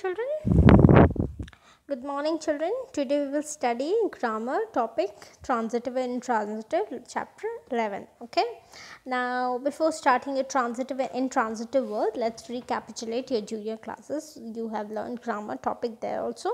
children good morning children today we will study grammar topic transitive and intransitive chapter 11 okay now before starting a transitive and intransitive word let's recapitulate your junior classes you have learned grammar topic there also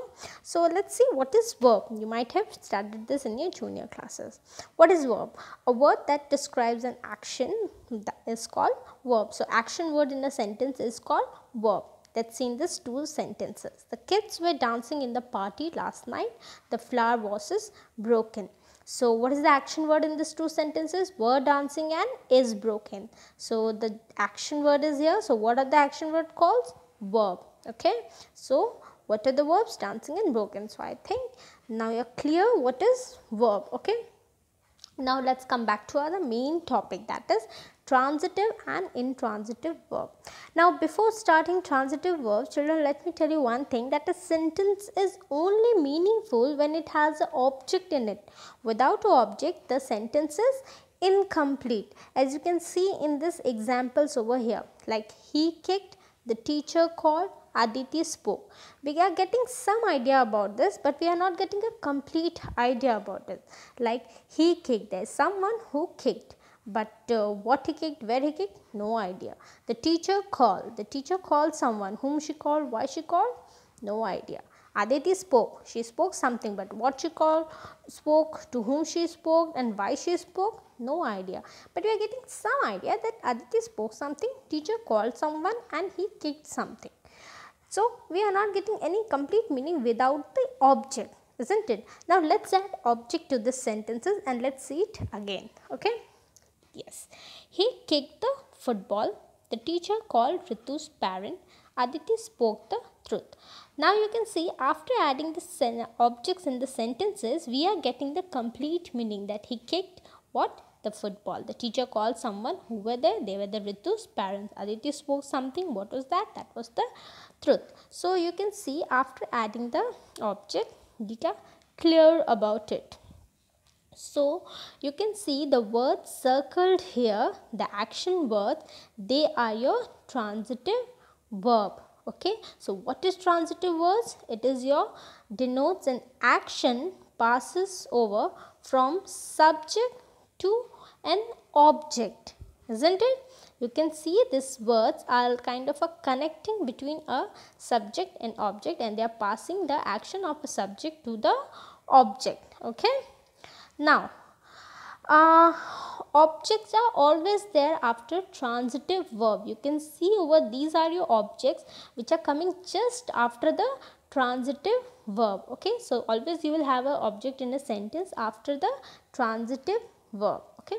so let's see what is verb you might have studied this in your junior classes what is verb a word that describes an action that is called verb so action word in a sentence is called verb that's in these two sentences. The kids were dancing in the party last night. The flower vases broken. So what is the action word in these two sentences? Were dancing and is broken. So the action word is here. So what are the action word calls? Verb. Okay. So what are the verbs? Dancing and broken. So I think now you're clear what is verb. Okay. Now let's come back to our main topic that is transitive and intransitive verb. Now before starting transitive verb children let me tell you one thing that a sentence is only meaningful when it has an object in it. Without an object the sentence is incomplete as you can see in this examples over here like he kicked, the teacher called, Aditi spoke. We are getting some idea about this but we are not getting a complete idea about it. Like he kicked, there is someone who kicked. But uh, what he kicked, where he kicked, no idea. The teacher called. The teacher called someone. Whom she called, why she called, no idea. Aditi spoke. She spoke something but what she called, spoke, to whom she spoke and why she spoke, no idea. But we are getting some idea that Aditi spoke something, teacher called someone and he kicked something. So, we are not getting any complete meaning without the object, isn't it? Now, let's add object to the sentences and let's see it again, okay? Yes. He kicked the football. The teacher called Ritu's parent. Aditi spoke the truth. Now you can see after adding the objects in the sentences, we are getting the complete meaning that he kicked what? The football. The teacher called someone. Who were there? They were the Ritu's parents. Aditi spoke something. What was that? That was the truth. So you can see after adding the object, Dita clear about it. So you can see the words circled here, the action words, they are your transitive verb. Okay, so what is transitive verbs? It is your denotes an action passes over from subject to an object, isn't it? You can see these words are kind of a connecting between a subject and object and they are passing the action of a subject to the object, okay? Now, uh, objects are always there after transitive verb. You can see over these are your objects which are coming just after the transitive verb. Okay, so always you will have an object in a sentence after the transitive verb. Okay.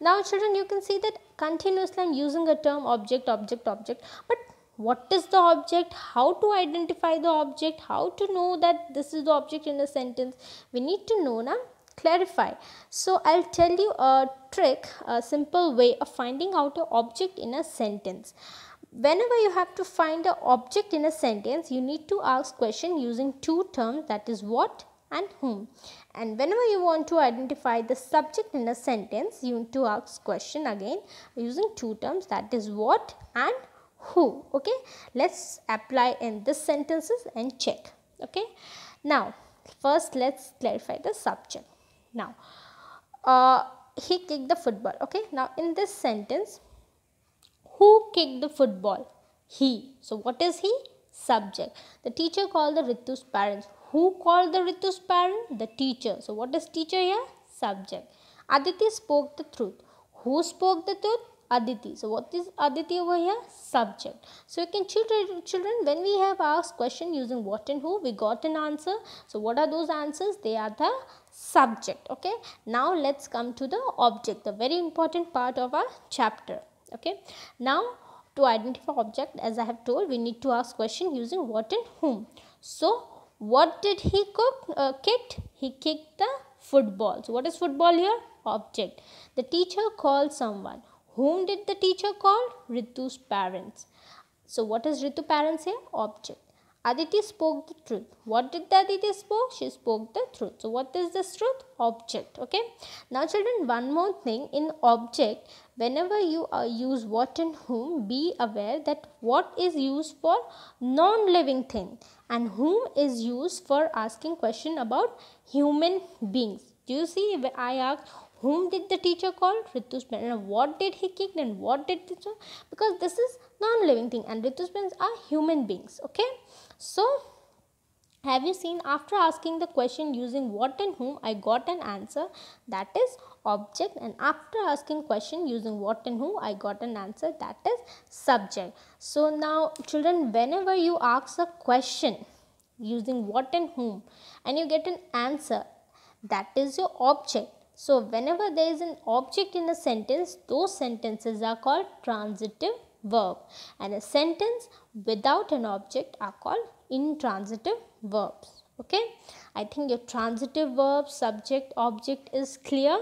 Now children you can see that continuously I am using a term object, object, object. But what is the object, how to identify the object, how to know that this is the object in a sentence. We need to know now clarify. So I'll tell you a trick, a simple way of finding out an object in a sentence. Whenever you have to find an object in a sentence, you need to ask question using two terms that is what and whom. And whenever you want to identify the subject in a sentence, you need to ask question again using two terms that is what and who. Okay, let's apply in this sentences and check. Okay, now first let's clarify the subject. Now, uh, he kicked the football. Okay, now in this sentence, who kicked the football? He. So, what is he? Subject. The teacher called the Ritu's parents. Who called the Ritu's parent? The teacher. So, what is teacher here? Subject. Aditi spoke the truth. Who spoke the truth? Aditi. So what is Aditi over here? Subject. So you can children, children when we have asked question using what and who we got an answer. So what are those answers? They are the subject okay now let's come to the object the very important part of our chapter okay now to identify object as i have told we need to ask question using what and whom so what did he cook uh, kicked he kicked the football so what is football here object the teacher called someone whom did the teacher call ritu's parents so what is ritu parents here object Aditi spoke the truth. What did Aditi spoke? She spoke the truth. So what is this truth? Object. Okay. Now children, one more thing. In object, whenever you uh, use what and whom, be aware that what is used for non-living thing and whom is used for asking question about human beings. Do you see? I asked whom did the teacher call ritushman and what did he kick and what did teacher because this is non-living thing and ritushmans are human beings okay so, have you seen after asking the question using what and whom I got an answer that is object and after asking question using what and who I got an answer that is subject. So now children whenever you ask a question using what and whom and you get an answer that is your object. So whenever there is an object in a sentence those sentences are called transitive verb and a sentence without an object are called intransitive verbs okay i think your transitive verb subject object is clear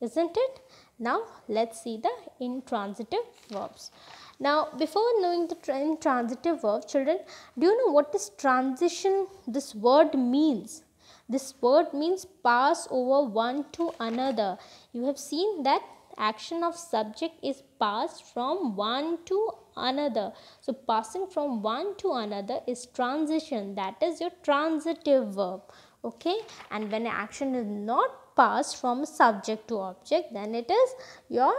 isn't it now let's see the intransitive verbs now before knowing the intransitive verb children do you know what this transition this word means this word means pass over one to another you have seen that action of subject is passed from one to another. So passing from one to another is transition. That is your transitive verb. Okay. And when action is not passed from subject to object, then it is your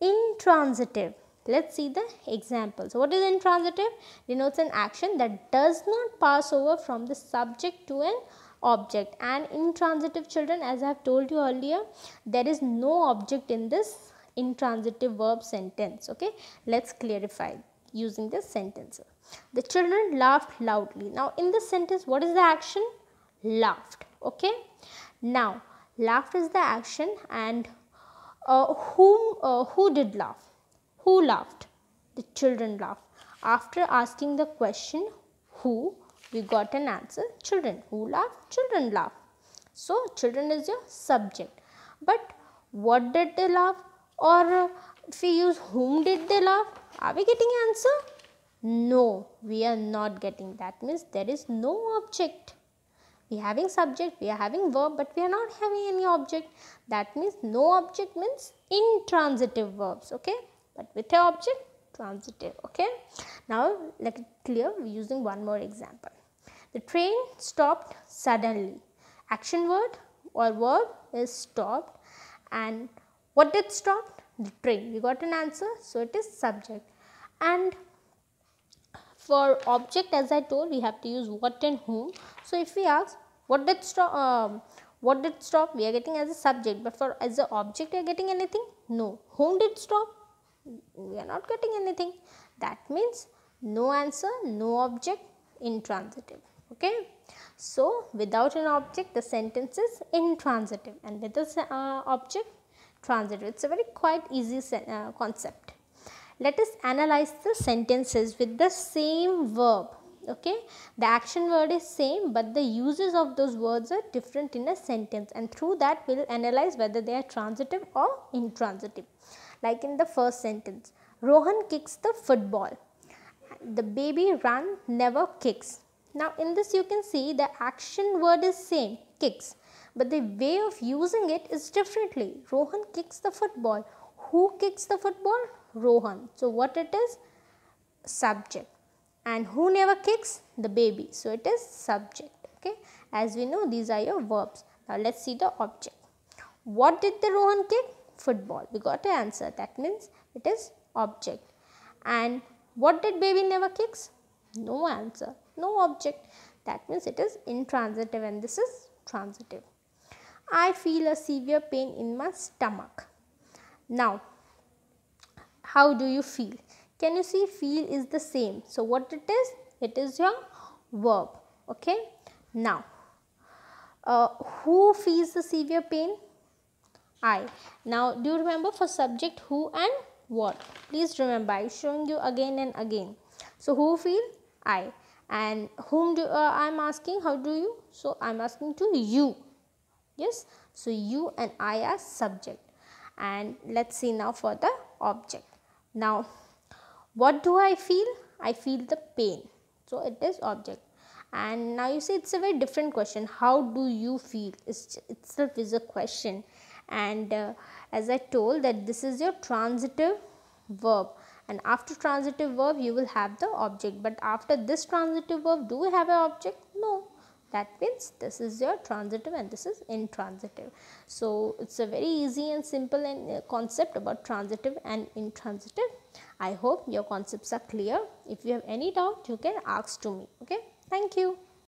intransitive. Let's see the example. So, what is intransitive? Denotes an action that does not pass over from the subject to an object and intransitive children as I have told you earlier there is no object in this intransitive verb sentence okay let's clarify using this sentence the children laughed loudly now in this sentence what is the action laughed okay now laughed is the action and uh, whom uh, who did laugh who laughed the children laughed after asking the question who we got an answer children. Who laugh. Children laugh. So children is your subject. But what did they laugh? Or if we use whom did they laugh? Are we getting answer? No, we are not getting. That means there is no object. We are having subject, we are having verb, but we are not having any object. That means no object means intransitive verbs, okay? But with a object, transitive, okay? Now, let it clear using one more example. The train stopped suddenly. Action word or verb is stopped and what did stop? The train. We got an answer. So, it is subject. And for object as I told we have to use what and whom. So, if we ask what did stop, um, what did stop we are getting as a subject but for as an object we are getting anything? No. Whom did stop? We are not getting anything. That means no answer, no object, intransitive okay so without an object the sentence is intransitive and with this uh, object transitive it's a very quite easy uh, concept let us analyze the sentences with the same verb okay the action word is same but the uses of those words are different in a sentence and through that we'll analyze whether they are transitive or intransitive like in the first sentence rohan kicks the football the baby run never kicks now in this you can see the action word is same, kicks. But the way of using it is differently. Rohan kicks the football. Who kicks the football? Rohan. So what it is? Subject. And who never kicks? The baby. So it is subject. Okay. As we know these are your verbs. Now let's see the object. What did the Rohan kick? Football. We got the answer. That means it is object. And what did baby never kicks? No answer no object. That means it is intransitive and this is transitive. I feel a severe pain in my stomach. Now, how do you feel? Can you see feel is the same. So, what it is? It is your verb. Okay. Now, uh, who feels the severe pain? I. Now, do you remember for subject who and what? Please remember, I am showing you again and again. So, who feel? I and whom do uh, I am asking how do you so I am asking to you yes so you and I are subject and let's see now for the object now what do I feel I feel the pain so it is object and now you see it's a very different question how do you feel it's itself is a question and uh, as I told that this is your transitive verb and after transitive verb you will have the object but after this transitive verb do we have an object no that means this is your transitive and this is intransitive so it's a very easy and simple and uh, concept about transitive and intransitive i hope your concepts are clear if you have any doubt you can ask to me okay thank you